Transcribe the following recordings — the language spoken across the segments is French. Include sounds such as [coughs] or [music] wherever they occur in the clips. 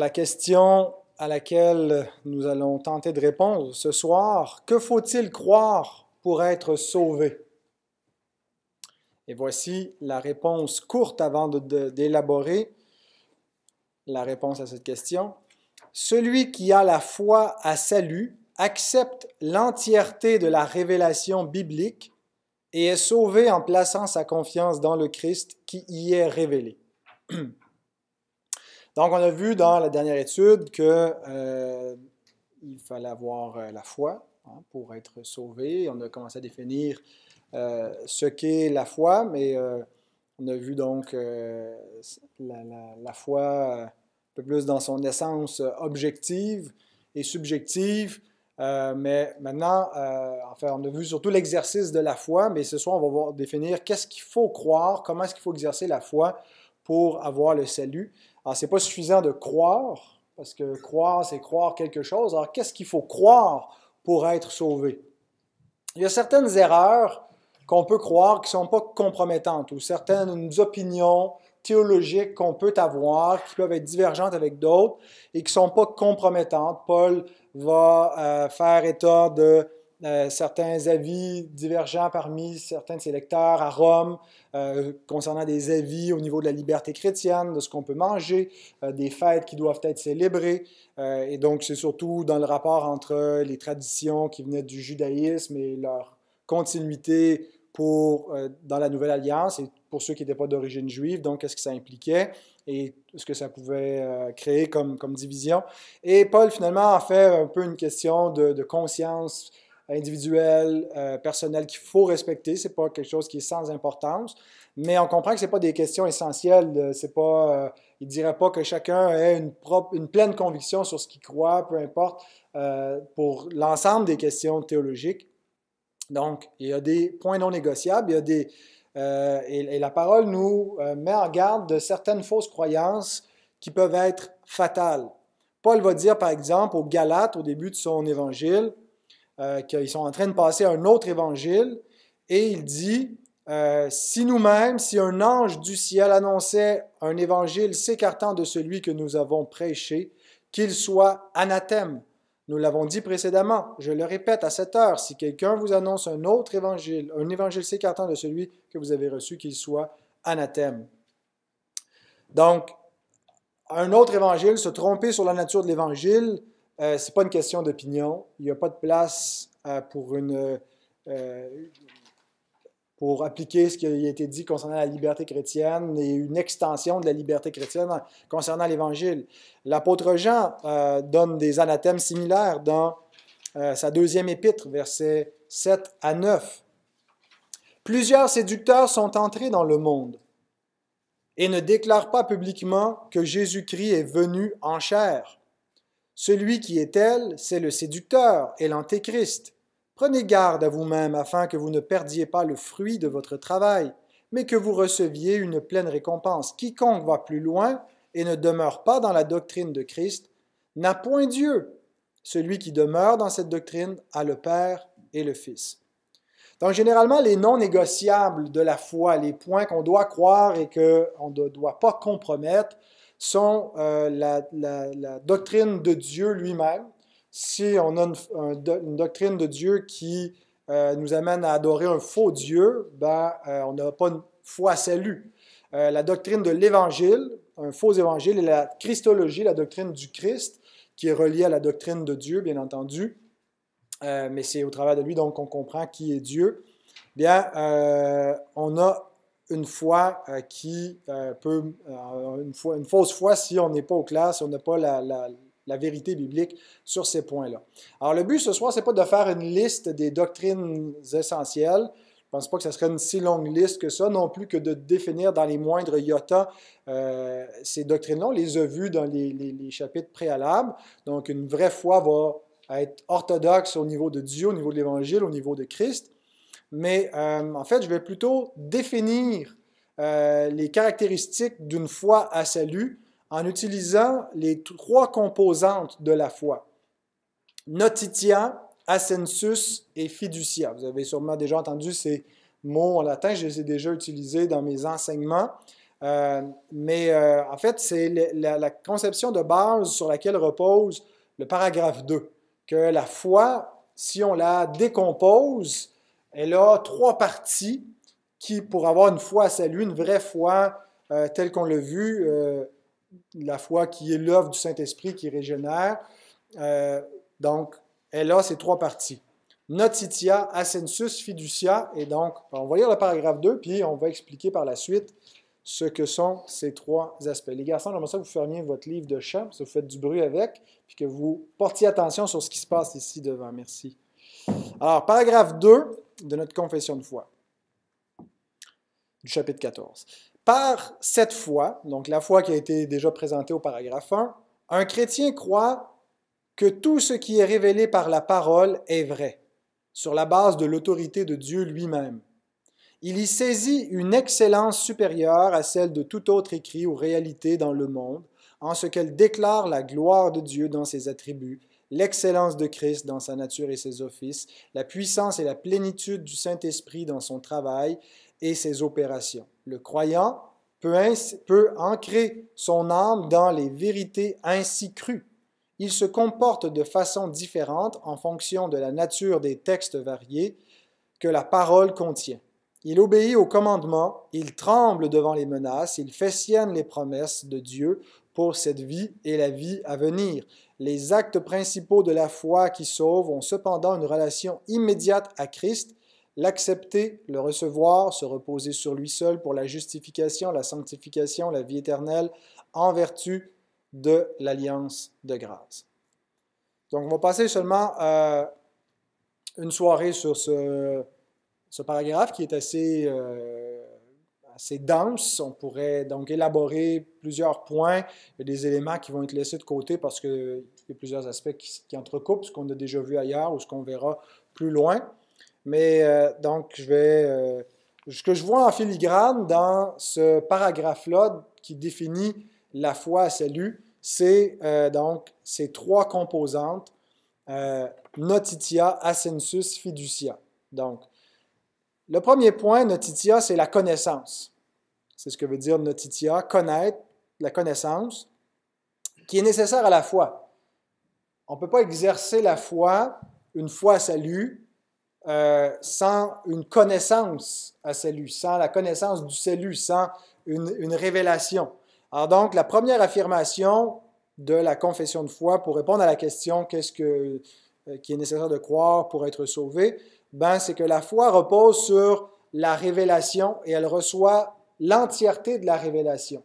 La question à laquelle nous allons tenter de répondre ce soir, que faut-il croire pour être sauvé? Et voici la réponse courte avant d'élaborer la réponse à cette question. Celui qui a la foi à salut accepte l'entièreté de la révélation biblique et est sauvé en plaçant sa confiance dans le Christ qui y est révélé. [clears throat] Donc, on a vu dans la dernière étude qu'il euh, fallait avoir euh, la foi hein, pour être sauvé. On a commencé à définir euh, ce qu'est la foi, mais on a vu donc la, foi un peu plus dans son essence objective et subjective. mais maintenant, enfin, on a vu surtout l'exercice de la foi, mais ce soir, on va voir, définir qu'est-ce qu'il faut croire, comment est-ce qu'il faut exercer la foi pour avoir le salut. Alors, ce n'est pas suffisant de croire, parce que croire, c'est croire quelque chose. Alors, qu'est-ce qu'il faut croire pour être sauvé? Il y a certaines erreurs qu'on peut croire qui ne sont pas compromettantes, ou certaines opinions théologiques qu'on peut avoir, qui peuvent être divergentes avec d'autres et qui ne sont pas compromettantes. Paul va euh, faire état de euh, certains avis divergents parmi certains de ses lecteurs à Rome euh, concernant des avis au niveau de la liberté chrétienne, de ce qu'on peut manger, euh, des fêtes qui doivent être célébrées. et donc, c'est surtout dans le rapport entre les traditions qui venaient du judaïsme et leur continuité pour, dans la Nouvelle Alliance et pour ceux qui n'étaient pas d'origine juive, donc qu'est-ce que ça impliquait et ce que ça pouvait créer comme, division. Et Paul, finalement, a fait un peu une question de conscience individuelles, euh, personnel, qu'il faut respecter. C'est pas quelque chose qui est sans importance. Mais on comprend que c'est pas des questions essentielles. C'est pas, euh, il dirait pas que chacun ait une, propre, une pleine conviction sur ce qu'il croit, peu importe, euh, pour l'ensemble des questions théologiques. Donc, il y a des points non négociables, il y a des, et, la parole nous met en garde de certaines fausses croyances qui peuvent être fatales. Paul va dire, par exemple, aux Galates, au début de son évangile, euh, qu'ils sont en train de passer un autre évangile, et il dit, euh, si nous-mêmes, si un ange du ciel annonçait un évangile s'écartant de celui que nous avons prêché, qu'il soit anathème. Nous l'avons dit précédemment, je le répète à cette heure, si quelqu'un vous annonce un autre évangile, un évangile s'écartant de celui que vous avez reçu, qu'il soit anathème. Donc, un autre évangile, se tromper sur la nature de l'évangile, euh, ce n'est pas une question d'opinion. Il n'y a pas de place euh, pour euh, pour appliquer ce qui a été dit concernant la liberté chrétienne et une extension de la liberté chrétienne concernant l'Évangile. L'apôtre Jean donne des anathèmes similaires dans sa deuxième épître, versets 7 à 9. Plusieurs séducteurs sont entrés dans le monde et ne déclarent pas publiquement que Jésus-Christ est venu en chair. Celui qui est tel, c'est le séducteur et l'antéchrist. Prenez garde à vous-même afin que vous ne perdiez pas le fruit de votre travail, mais que vous receviez une pleine récompense. Quiconque va plus loin et ne demeure pas dans la doctrine de Christ n'a point Dieu. Celui qui demeure dans cette doctrine a le Père et le Fils. Donc généralement, les non négociables de la foi, les points qu'on doit croire et qu'on ne doit pas compromettre, sont euh, la, doctrine de Dieu lui-même. Si on a une, doctrine de Dieu qui euh, nous amène à adorer un faux Dieu, ben, euh, on n'a pas une foi salue. salut. la doctrine de l'Évangile, un faux Évangile, et la Christologie, la doctrine du Christ, qui est reliée à la doctrine de Dieu, bien entendu, mais c'est au travers de lui donc qu'on comprend qui est Dieu. Bien, on a une foi euh, qui euh, peut, euh, une, fausse foi si on n'est pas au clair, si on n'a pas la, vérité biblique sur ces points-là. Alors le but ce soir, n'est pas de faire une liste des doctrines essentielles. Je ne pense pas que ce serait une si longue liste que ça, non plus que de définir dans les moindres iota ces doctrines-là. On les a vues dans les chapitres préalables. Donc une vraie foi va être orthodoxe au niveau de Dieu, au niveau de l'Évangile, au niveau de Christ mais euh, en fait, je vais plutôt définir euh, les caractéristiques d'une foi à salut en utilisant les trois composantes de la foi. Notitia, ascensus et fiducia. Vous avez sûrement déjà entendu ces mots en latin, je les ai déjà utilisés dans mes enseignements. Euh, mais en fait, c'est la, conception de base sur laquelle repose le paragraphe 2, que la foi, si on la décompose, elle a trois parties qui, pour avoir une foi à salut, une vraie foi euh, telle qu'on l'a vu, euh, la foi qui est l'œuvre du Saint-Esprit qui régénère, euh, donc elle a ces trois parties. Notitia, ascensus, fiducia, et donc ben, on va lire le paragraphe 2, puis on va expliquer par la suite ce que sont ces trois aspects. Les garçons, j'aimerais ça que vous fermiez votre livre de chant, parce que vous faites du bruit avec, puis que vous portiez attention sur ce qui se passe ici devant. Merci. Alors, paragraphe 2, de notre confession de foi, du chapitre 14. Par cette foi, donc la foi qui a été déjà présentée au paragraphe 1, un chrétien croit que tout ce qui est révélé par la parole est vrai, sur la base de l'autorité de Dieu lui-même. Il y saisit une excellence supérieure à celle de tout autre écrit ou réalité dans le monde, en ce qu'elle déclare la gloire de Dieu dans ses attributs l'excellence de Christ dans sa nature et ses offices, la puissance et la plénitude du Saint-Esprit dans son travail et ses opérations. Le croyant peut, ancrer son âme dans les vérités ainsi crues. Il se comporte de façon différente en fonction de la nature des textes variés que la parole contient. Il obéit aux commandements, il tremble devant les menaces, il fait sienne les promesses de Dieu pour cette vie et la vie à venir. Les actes principaux de la foi qui sauve ont cependant une relation immédiate à Christ, l'accepter, le recevoir, se reposer sur lui seul pour la justification, la sanctification, la vie éternelle, en vertu de l'alliance de grâce. Donc on va passer seulement euh, une soirée sur ce, paragraphe qui est assez... Euh, assez dense. On pourrait donc élaborer plusieurs points. des éléments qui vont être laissés de côté parce qu'il y a plusieurs aspects qui, entrecoupent ce qu'on a déjà vu ailleurs ou ce qu'on verra plus loin. Mais euh, donc, je vais. Euh, ce que je vois en filigrane dans ce paragraphe-là qui définit la foi à salut, c'est euh, donc ces trois composantes notitia, ascensus, fiducia. Donc, le premier point, notitia, c'est la connaissance. C'est ce que veut dire notitia, connaître, la connaissance, qui est nécessaire à la foi. On ne peut pas exercer la foi, une foi à salut, euh, sans une connaissance à salut, sans la connaissance du salut, sans une, une révélation. Alors donc, la première affirmation de la confession de foi pour répondre à la question qu'est-ce que euh, qui est nécessaire de croire pour être sauvé, ben, c'est que la foi repose sur la révélation et elle reçoit l'entièreté de la révélation.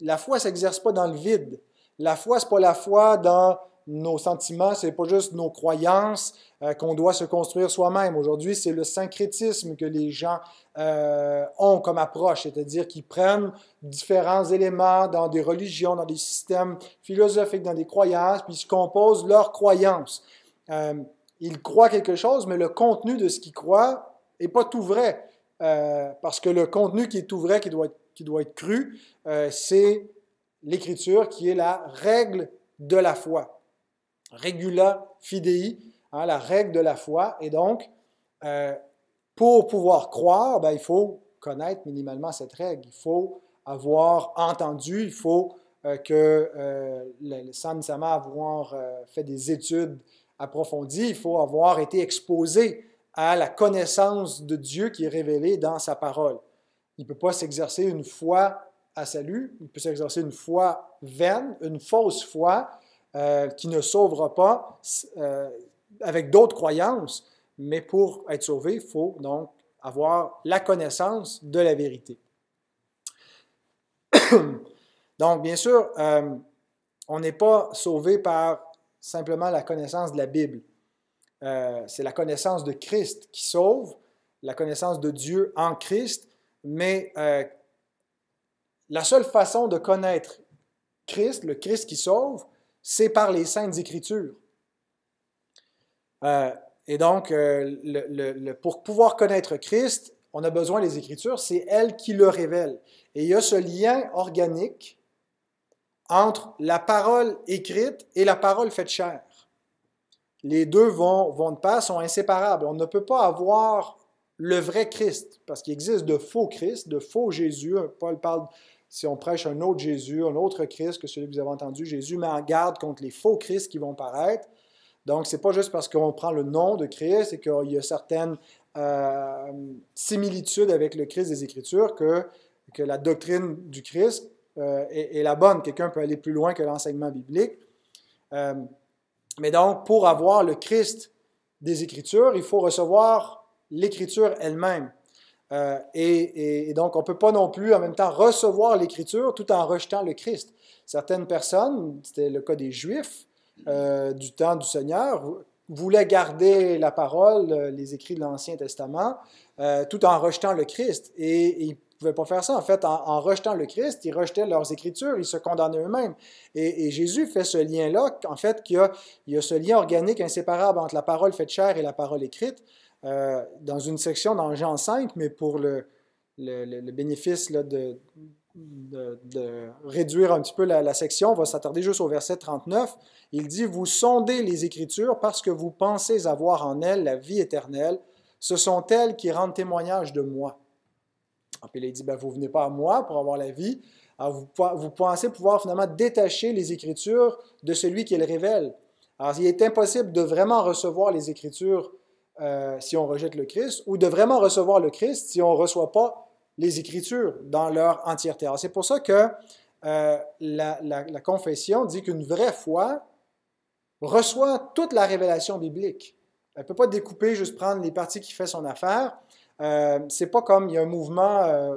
La foi ne s'exerce pas dans le vide. La foi, c'est pas la foi dans nos sentiments, ce n'est pas juste nos croyances euh, qu'on doit se construire soi-même. Aujourd'hui, c'est le syncrétisme que les gens euh, ont comme approche, c'est-à-dire qu'ils prennent différents éléments dans des religions, dans des systèmes philosophiques, dans des croyances, puis ils composent leurs croyances. Euh, il croit quelque chose, mais le contenu de ce qu'il croit n'est pas tout vrai. Euh, parce que le contenu qui est tout vrai, qui doit être, cru, euh, c'est l'Écriture qui est la règle de la foi. Regula fidei, hein, la règle de la foi. Et donc, pour pouvoir croire, ben, il faut connaître minimalement cette règle. Il faut avoir entendu, il faut que, le, sans nécessairement avoir fait des études approfondie, il faut avoir été exposé à la connaissance de Dieu qui est révélée dans sa parole. Il ne peut pas s'exercer une foi à salut, il peut s'exercer une foi vaine, une fausse foi euh, qui ne sauvera pas euh, avec d'autres croyances, mais pour être sauvé, il faut donc avoir la connaissance de la vérité. [coughs] donc, bien sûr, euh, on n'est pas sauvé par simplement la connaissance de la Bible. Euh, c'est la connaissance de Christ qui sauve, la connaissance de Dieu en Christ, mais euh, la seule façon de connaître Christ, le Christ qui sauve, c'est par les saintes écritures. Euh, et donc, pour pouvoir connaître Christ, on a besoin des écritures, c'est elles qui le révèlent. Et il y a ce lien organique entre la parole écrite et la parole faite chair. Les deux vont, vont de pair, sont inséparables. On ne peut pas avoir le vrai Christ, parce qu'il existe de faux Christ, de faux Jésus. Paul parle, si on prêche un autre Jésus, un autre Christ que celui que vous avez entendu, Jésus met en garde contre les faux Christ qui vont paraître. Donc, ce n'est pas juste parce qu'on prend le nom de Christ et qu'il y a certaines euh, similitudes avec le Christ des Écritures que, que la doctrine du Christ euh, est, la bonne. Quelqu'un peut aller plus loin que l'enseignement biblique. Euh, mais donc, pour avoir le Christ des Écritures, il faut recevoir l'Écriture elle-même. Euh, et, donc, on ne peut pas non plus en même temps recevoir l'Écriture tout en rejetant le Christ. Certaines personnes, c'était le cas des Juifs du temps du Seigneur, voulaient garder la parole, les écrits de l'Ancien Testament, tout en rejetant le Christ. Et, et pouvaient pas faire ça. En fait, en, rejetant le Christ, ils rejetaient leurs Écritures, ils se condamnaient eux-mêmes. Et, Jésus fait ce lien-là, en fait, qu'il a, il y a ce lien organique inséparable entre la parole faite chair et la parole écrite, euh, dans une section dans Jean 5, mais pour le, bénéfice de, réduire un petit peu la, la section, on va s'attarder juste au verset 39. Il dit, Vous sondez les Écritures parce que vous pensez avoir en elles la vie éternelle. Ce sont elles qui rendent témoignage de moi il dit, ben, vous venez pas à moi pour avoir la vie. vous, pensez pouvoir finalement détacher les Écritures de celui qui les révèle. Alors, il est impossible de vraiment recevoir les Écritures euh, si on rejette le Christ, ou de vraiment recevoir le Christ si on ne reçoit pas les Écritures dans leur entièreté. c'est pour ça que euh, la, confession dit qu'une vraie foi reçoit toute la révélation biblique. Elle ne peut pas découper, juste prendre les parties qui font son affaire. Euh, c'est pas comme il y a un mouvement euh,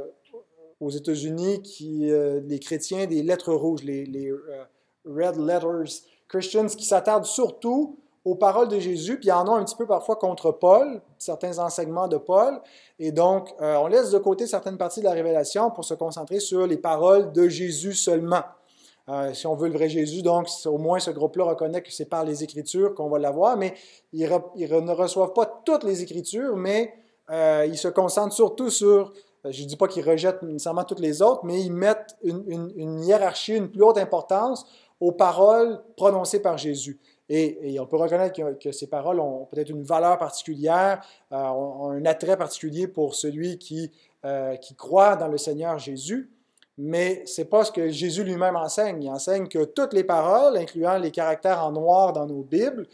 aux États-Unis qui euh, les chrétiens des lettres rouges, les, red letters Christians, qui s'attardent surtout aux paroles de Jésus, puis en ont un petit peu parfois contre Paul, certains enseignements de Paul, et donc on laisse de côté certaines parties de la révélation pour se concentrer sur les paroles de Jésus seulement. si on veut le vrai Jésus, donc au moins ce groupe-là reconnaît que c'est par les Écritures qu'on va l'avoir, mais ils, ne reçoivent pas toutes les Écritures, mais euh, ils se concentrent surtout sur, euh, je ne dis pas qu'ils rejettent nécessairement toutes les autres, mais ils mettent une, hiérarchie, une plus haute importance aux paroles prononcées par Jésus. Et, on peut reconnaître que, ces paroles ont peut-être une valeur particulière, euh, ont, un attrait particulier pour celui qui, qui croit dans le Seigneur Jésus. Mais ce n'est pas ce que Jésus lui-même enseigne. Il enseigne que toutes les paroles, incluant les caractères en noir dans nos Bibles,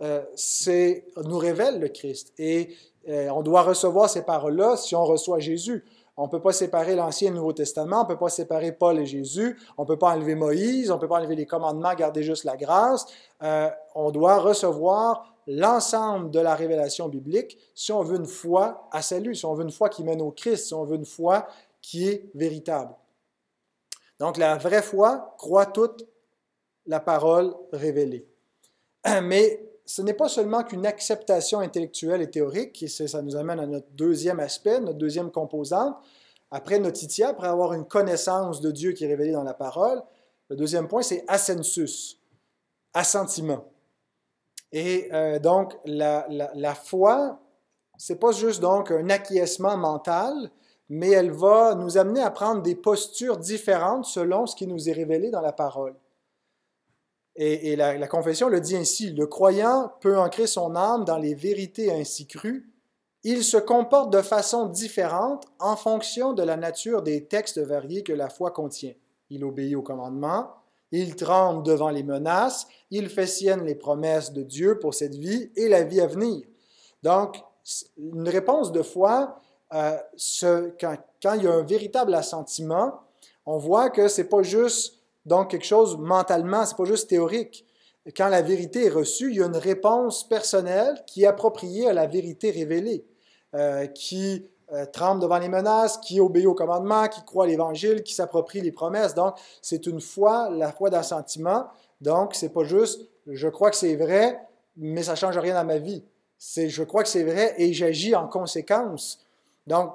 nous révèlent le Christ. Et euh, on doit recevoir ces paroles-là si on reçoit Jésus. On ne peut pas séparer l'Ancien et le Nouveau Testament, on ne peut pas séparer Paul et Jésus, on ne peut pas enlever Moïse, on ne peut pas enlever les commandements, garder juste la grâce. Euh, on doit recevoir l'ensemble de la révélation biblique si on veut une foi à salut, si on veut une foi qui mène au Christ, si on veut une foi qui est véritable. Donc la vraie foi croit toute la parole révélée. [clears throat] Mais ce n'est pas seulement qu'une acceptation intellectuelle et théorique, et ça nous amène à notre deuxième aspect, notre deuxième composante. Après notitia, après avoir une connaissance de Dieu qui est révélée dans la parole, le deuxième point, c'est assensus, assentiment. Et euh, donc, la, la, la foi, c'est pas juste donc un acquiescement mental, mais elle va nous amener à prendre des postures différentes selon ce qui nous est révélé dans la parole. Et, la, confession le dit ainsi, le croyant peut ancrer son âme dans les vérités ainsi crues. Il se comporte de façon différente en fonction de la nature des textes variés que la foi contient. Il obéit aux commandements, il tremble devant les menaces, il fait sienne les promesses de Dieu pour cette vie et la vie à venir. Donc, une réponse de foi, euh, quand, quand, il y a un véritable assentiment, on voit que ce n'est pas juste donc, quelque chose mentalement, c'est pas juste théorique. Quand la vérité est reçue, il y a une réponse personnelle qui est appropriée à la vérité révélée, euh, qui euh, tremble devant les menaces, qui obéit au commandement, qui croit à l'Évangile, qui s'approprie les promesses. Donc, c'est une foi, la foi d'un sentiment. Donc, c'est pas juste je crois que c'est vrai, mais ça change rien à ma vie. C'est je crois que c'est vrai et j'agis en conséquence. Donc,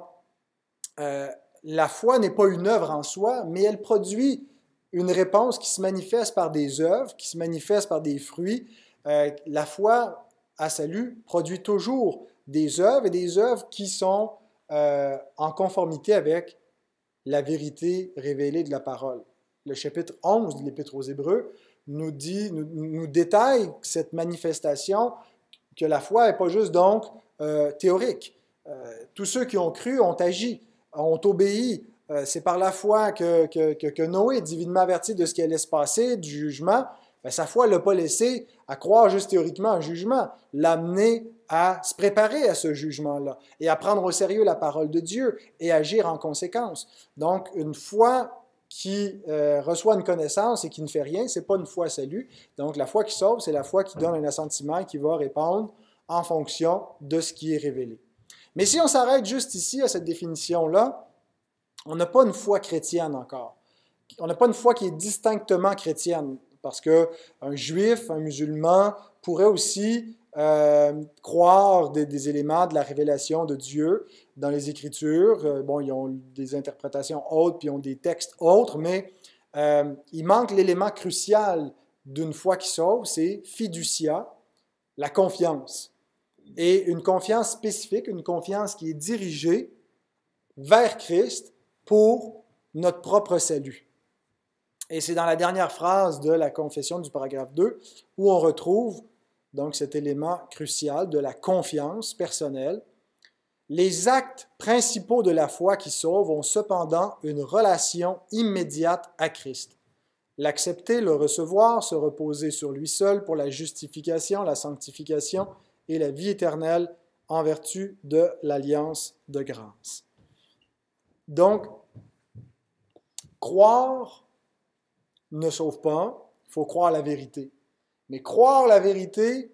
euh, la foi n'est pas une œuvre en soi, mais elle produit une réponse qui se manifeste par des œuvres, qui se manifeste par des fruits. Euh, la foi à salut produit toujours des œuvres et des œuvres qui sont euh, en conformité avec la vérité révélée de la parole. Le chapitre 11 de l'Épître aux Hébreux nous, dit, nous, détaille cette manifestation que la foi n'est pas juste donc euh, théorique. tous ceux qui ont cru ont agi, ont obéi, euh, c'est par la foi que, que, que, Noé, divinement averti de ce qui allait se passer, du jugement, ben, sa foi ne l'a pas laissé à croire juste théoriquement un jugement, l'amener à se préparer à ce jugement-là et à prendre au sérieux la parole de Dieu et agir en conséquence. Donc, une foi qui euh, reçoit une connaissance et qui ne fait rien, n'est pas une foi salut. Donc, la foi qui sauve, c'est la foi qui donne un assentiment qui va répondre en fonction de ce qui est révélé. Mais si on s'arrête juste ici à cette définition-là, on n'a pas une foi chrétienne encore. On n'a pas une foi qui est distinctement chrétienne, parce que un juif, un musulman pourrait aussi euh, croire des, éléments de la révélation de Dieu dans les Écritures. Euh, bon, ils ont des interprétations autres, puis ils ont des textes autres, mais euh, il manque l'élément crucial d'une foi qui sauve, c'est fiducia, la confiance. Et une confiance spécifique, une confiance qui est dirigée vers Christ pour notre propre salut. Et c'est dans la dernière phrase de la confession du paragraphe 2 où on retrouve donc cet élément crucial de la confiance personnelle. Les actes principaux de la foi qui sauvent ont cependant une relation immédiate à Christ. L'accepter, le recevoir, se reposer sur lui seul pour la justification, la sanctification et la vie éternelle en vertu de l'alliance de grâce. Donc, Croire ne sauve pas, il faut croire la vérité. Mais croire la vérité,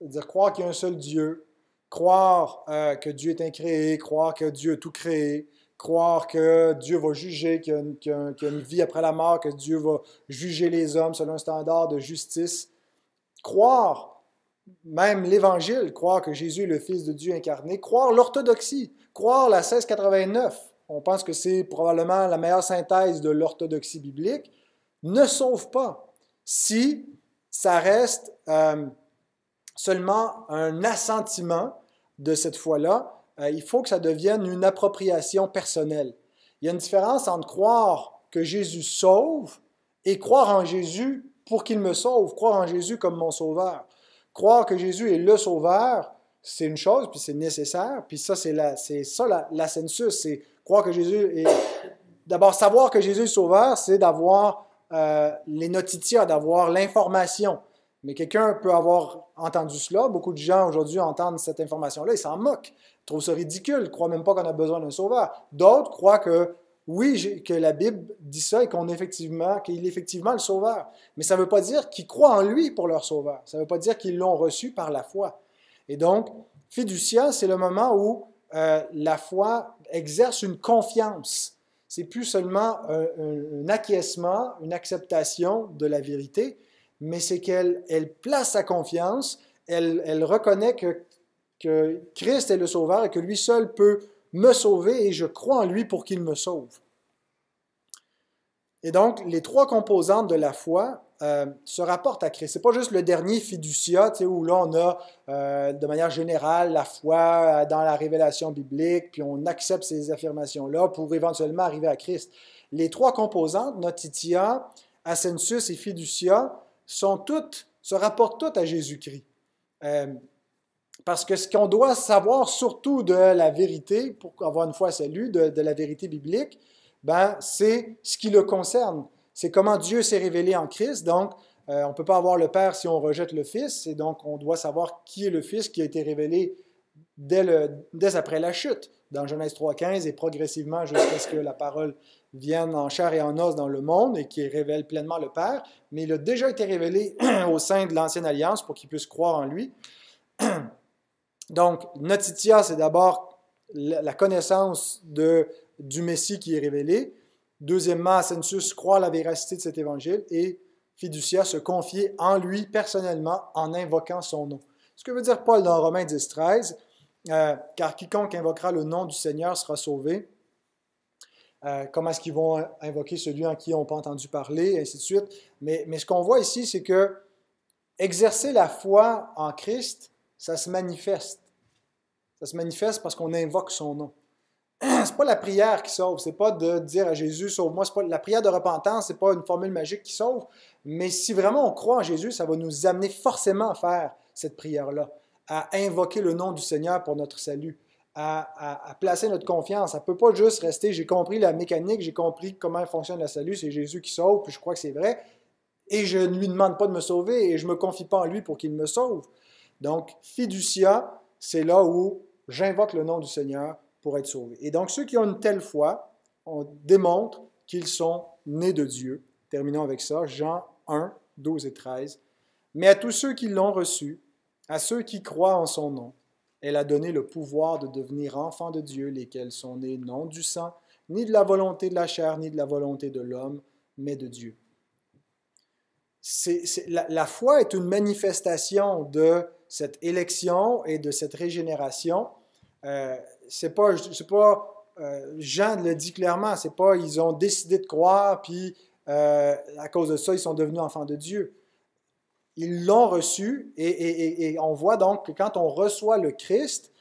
c'est-à-dire croire qu'il y a un seul Dieu, croire euh, que Dieu est incréé, croire que Dieu a tout créé, croire que Dieu va juger, qu'il y, une, qu'il y a une vie après la mort, que Dieu va juger les hommes selon un standard de justice. Croire même l'Évangile, croire que Jésus est le Fils de Dieu incarné, croire l'orthodoxie, croire la 1689, on pense que c'est probablement la meilleure synthèse de l'orthodoxie biblique, ne sauve pas si ça reste euh, seulement un assentiment de cette foi-là. Euh, il faut que ça devienne une appropriation personnelle. Il y a une différence entre croire que Jésus sauve et croire en Jésus pour qu'il me sauve, croire en Jésus comme mon sauveur. Croire que Jésus est le sauveur, c'est une chose, puis c'est nécessaire, puis ça, c'est ça la, c'est croire que Jésus est... D'abord, savoir que Jésus est sauveur, c'est d'avoir euh, les notitia, hein, d'avoir l'information. Mais quelqu'un peut avoir entendu cela. Beaucoup de gens aujourd'hui entendent cette information-là. Ils s'en moquent, ils trouvent ça ridicule, ils croient même pas qu'on a besoin d'un sauveur. D'autres croient que oui, que la Bible dit ça et qu'on effectivement, qu'il est effectivement le sauveur. Mais ça ne veut pas dire qu'ils croient en lui pour leur sauveur. Ça ne veut pas dire qu'ils l'ont reçu par la foi. Et donc, fiducia, c'est le moment où euh, la foi exerce une confiance. C'est plus seulement un, acquiescement, une acceptation de la vérité, mais c'est qu'elle elle place sa confiance, elle, reconnaît que, que Christ est le Sauveur et que lui seul peut me sauver et je crois en lui pour qu'il me sauve. Et donc, les trois composantes de la foi, euh, se rapporte à Christ. Ce n'est pas juste le dernier fiducia, où là on a euh, de manière générale la foi euh, dans la révélation biblique, puis on accepte ces affirmations-là pour éventuellement arriver à Christ. Les trois composantes, notitia, ascensus et fiducia, sont toutes, se rapportent toutes à Jésus-Christ. parce que ce qu'on doit savoir surtout de la vérité, pour avoir une foi à salut, de, de la vérité biblique, ben, c'est ce qui le concerne. C'est comment Dieu s'est révélé en Christ. Donc, euh, on ne peut pas avoir le Père si on rejette le Fils, et donc on doit savoir qui est le Fils qui a été révélé dès, après la chute, dans Genèse 3.15, et progressivement jusqu'à ce que la parole vienne en chair et en os dans le monde et qui révèle pleinement le Père. Mais il a déjà été révélé [clears throat] au sein de l'Ancienne Alliance pour qu'il puisse croire en lui. [clears throat] donc, notitia, c'est d'abord la connaissance du Messie qui est révélé. Deuxièmement, Ascensus croit la véracité de cet évangile et fiducia se confier en lui personnellement en invoquant son nom. Ce que veut dire Paul dans Romains 10, 13, euh, car quiconque invoquera le nom du Seigneur sera sauvé. Euh, comment est-ce qu'ils vont invoquer celui en qui ils n'ont pas entendu parler, et ainsi de suite. Mais, mais ce qu'on voit ici, c'est que exercer la foi en Christ, ça se manifeste. Ça se manifeste parce qu'on invoque son nom. [clears throat] c'est pas la prière qui sauve, c'est pas de dire à Jésus sauve-moi, c'est pas la prière de repentance, c'est pas une formule magique qui sauve, mais si vraiment on croit en Jésus, ça va nous amener forcément à faire cette prière-là, à invoquer le nom du Seigneur pour notre salut, à, placer notre confiance. Ça peut pas juste rester j'ai compris la mécanique, j'ai compris comment fonctionne la salut, c'est Jésus qui sauve, puis je crois que c'est vrai, et je ne lui demande pas de me sauver et je me confie pas en lui pour qu'il me sauve. Donc fiducia, c'est là où j'invoque le nom du Seigneur pour être sauvés. Et donc ceux qui ont une telle foi, on démontre qu'ils sont nés de Dieu. Terminons avec ça, Jean 1, 12 et 13. Mais à tous ceux qui l'ont reçu, à ceux qui croient en son nom, elle a donné le pouvoir de devenir enfants de Dieu, lesquels sont nés non du sang, ni de la volonté de la chair, ni de la volonté de l'homme, mais de Dieu. la, foi est une manifestation de cette élection et de cette régénération. Euh, c'est pas, pas euh, Jean le dit clairement, c'est pas ils ont décidé de croire, puis euh, à cause de ça, ils sont devenus enfants de Dieu. Ils l'ont reçu, et, on voit donc que quand on reçoit le Christ,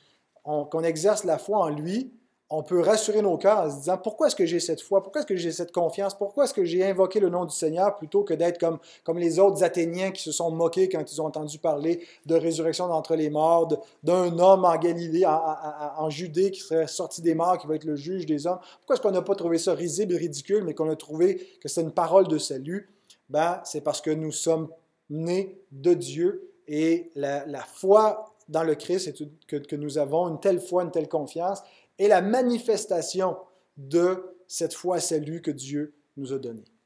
qu'on exerce la foi en lui, on peut rassurer nos cœurs en se disant pourquoi est-ce que j'ai cette foi, pourquoi est-ce que j'ai cette confiance, pourquoi est-ce que j'ai invoqué le nom du Seigneur plutôt que d'être comme, les autres Athéniens qui se sont moqués quand ils ont entendu parler de résurrection d'entre les morts, d'un homme en Galilée, en, Judée qui serait sorti des morts, qui va être le juge des hommes. Pourquoi est-ce qu'on n'a pas trouvé ça risible et ridicule, mais qu'on a trouvé que c'est une parole de salut? Ben, c'est parce que nous sommes nés de Dieu et la, foi dans le Christ c'est que nous avons une telle foi, une telle confiance, et la manifestation de cette foi salut que Dieu nous a donnée.